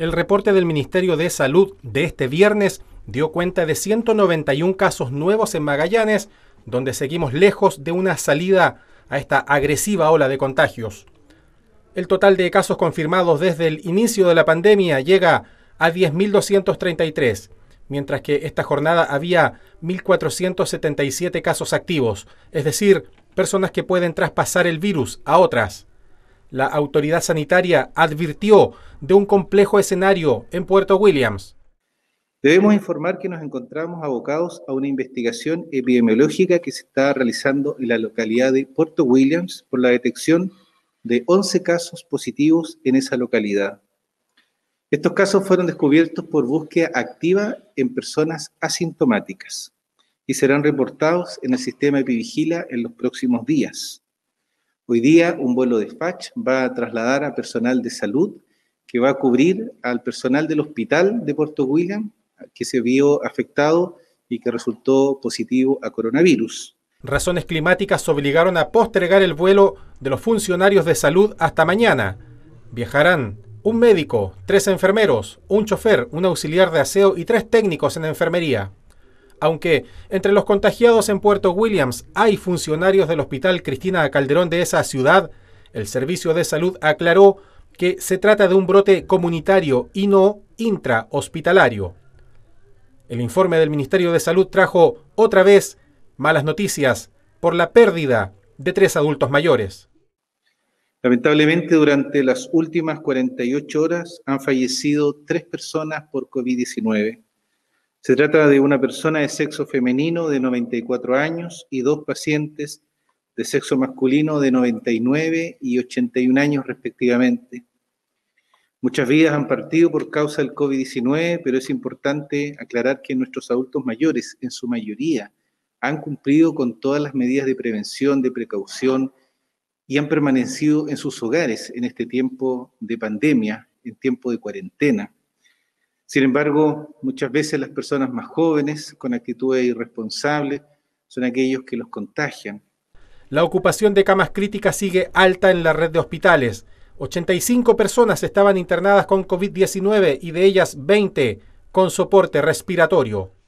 El reporte del Ministerio de Salud de este viernes dio cuenta de 191 casos nuevos en Magallanes, donde seguimos lejos de una salida a esta agresiva ola de contagios. El total de casos confirmados desde el inicio de la pandemia llega a 10.233, mientras que esta jornada había 1.477 casos activos, es decir, personas que pueden traspasar el virus a otras la autoridad sanitaria advirtió de un complejo escenario en Puerto Williams. Debemos informar que nos encontramos abocados a una investigación epidemiológica que se está realizando en la localidad de Puerto Williams por la detección de 11 casos positivos en esa localidad. Estos casos fueron descubiertos por búsqueda activa en personas asintomáticas y serán reportados en el sistema Epivigila en los próximos días. Hoy día un vuelo de FACH va a trasladar a personal de salud que va a cubrir al personal del hospital de Puerto William que se vio afectado y que resultó positivo a coronavirus. Razones climáticas obligaron a postergar el vuelo de los funcionarios de salud hasta mañana. Viajarán un médico, tres enfermeros, un chofer, un auxiliar de aseo y tres técnicos en enfermería. Aunque entre los contagiados en Puerto Williams hay funcionarios del Hospital Cristina Calderón de esa ciudad, el Servicio de Salud aclaró que se trata de un brote comunitario y no intrahospitalario. El informe del Ministerio de Salud trajo otra vez malas noticias por la pérdida de tres adultos mayores. Lamentablemente, durante las últimas 48 horas han fallecido tres personas por COVID-19 se trata de una persona de sexo femenino de 94 años y dos pacientes de sexo masculino de 99 y 81 años respectivamente. Muchas vidas han partido por causa del COVID-19, pero es importante aclarar que nuestros adultos mayores, en su mayoría, han cumplido con todas las medidas de prevención, de precaución y han permanecido en sus hogares en este tiempo de pandemia, en tiempo de cuarentena. Sin embargo, muchas veces las personas más jóvenes, con actitudes irresponsables, son aquellos que los contagian. La ocupación de camas críticas sigue alta en la red de hospitales. 85 personas estaban internadas con COVID-19 y de ellas 20 con soporte respiratorio.